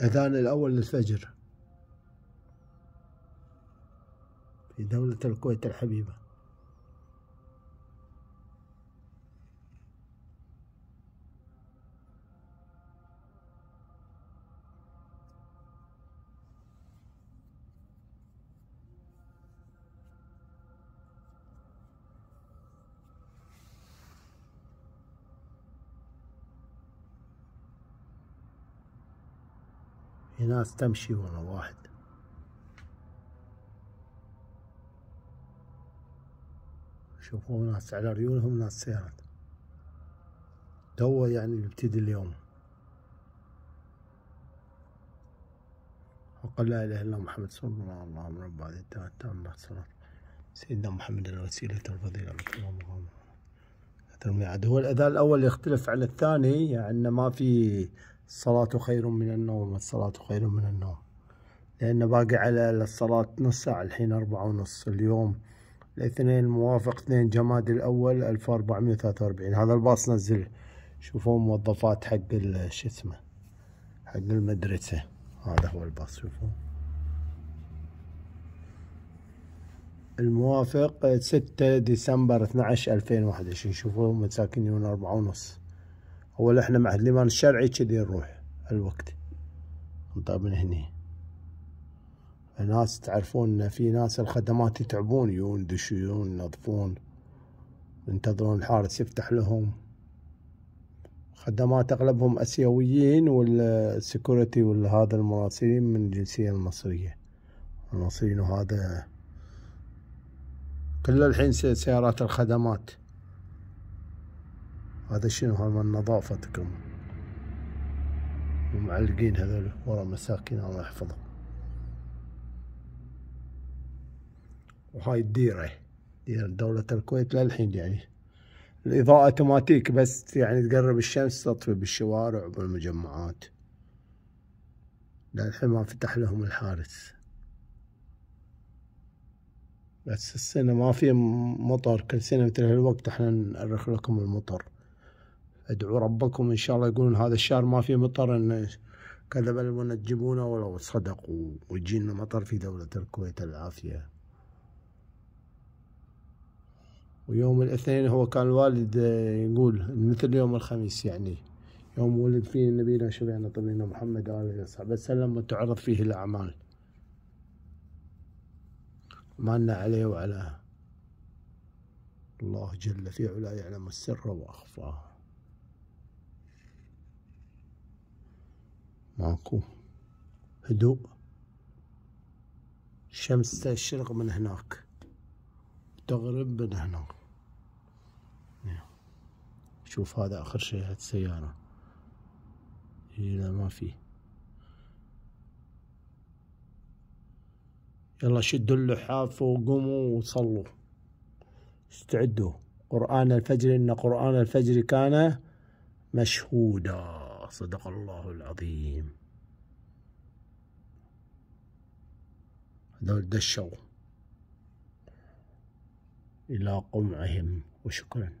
أذان الأول للفجر في دولة الكويت الحبيبة في ناس تمشي ورا واحد شوفوا ناس على ريولهم ناس سيارات توا يعني بيبتدي اليوم وقال لا إله إلا محمد صلى الله عليه وسلم رب هذه التامة الله سيدنا محمد الوسيلة الفضيلة هو الأذان الأول يختلف عن الثاني يعني ما في الصلاة خير من النوم الصلاة خير من النوم لأن باقي على الصلاة نص ساعة الحين أربعة ونص اليوم الاثنين موافق اثنين جماد الأول ألف وأربعمية وثلاثة وأربعين هذا الباص نزل شوفوا موظفات حق شو اسمه حق المدرسة هذا هو الباص شوفوا الموافق ستة ديسمبر عشر ألفين وواحد وعشرين شوفوا مساكين يوم أربعة ونص هو اللي احنا مع الإيمان الشرعي كذي نروح الوقت نطلب من هني ناس تعرفون في ناس الخدمات يتعبون يون دشيون ينظفون ينتظرون الحارس يفتح لهم خدمات اغلبهم اسيويين والسكوريتي والهذا المراسلين من الجنسية المصرية المصريين وهذا كل الحين سيارات الخدمات هذا شنو هذا من نظافتكم ومعلقين هذول ورا مساكين الله يحفظهم وهاي الديرة ديرة دولة الكويت للحين يعني الإضاءة اوتوماتيك بس يعني تقرب الشمس تطفي بالشوارع وبالمجمعات للحين ما فتح لهم الحارس بس السنة ما في مطر كل سنة مثل هالوقت احنا نأرخ لكم المطر ادعوا ربكم ان شاء الله يقولون هذا الشهر ما في مطر ان كذب بل ولو صدقوا ويجينا مطر في دولة الكويت العافية ويوم الاثنين هو كان الوالد آه، يقول مثل يوم الخميس يعني يوم ولد فيه نبينا شفيعنا طبينا محمد عليه الصلاة وسلم وتعرض فيه الأعمال مالنا عليه وعلى الله جل في علاه يعلم السر وأخفاه ماكو هدوء الشمس تشرق من هناك تغرب من هنا نعم. شوف هذا اخر شيء هاد السيارة هنا ما في يلا شدوا اللحاف وقوموا وصلوا استعدوا قرآن الفجر إن قرآن الفجر كان مشهودا صدق الله العظيم هذول دشوا إلى قمعهم وشكرا